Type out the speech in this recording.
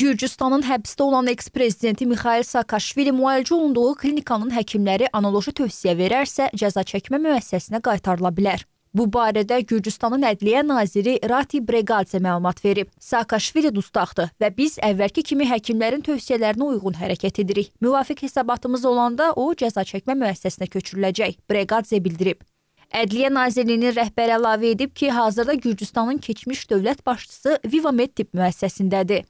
Gürcüstanın həbsdə olan eks-prezidenti Mixail Saakaşvili müalicə olunduğu klinikanın həkimləri analoji tövsiyə verərsə, cəza çəkmə müəssisəsinə qaytarıla bilər. Bu barədə Gürcüstanın Ədliyyə naziri Rati Breqadze məlumat verib. Saakaşvili dustaqdır və biz əvvəlki kimi həkimlərin tövsiyələrinə uyğun hərəkət edirik. Müvafiq hesabatımız olanda o cəza çəkmə müəssisəsinə köçürüləcək, Breqadze bildirib. Ədliyyə Nazirliyinin rəhbəri əlavə edib ki, hazırda Gürcüstanın keçmiş dövlət başçısı Vivamed tibb müəssisəsindədir.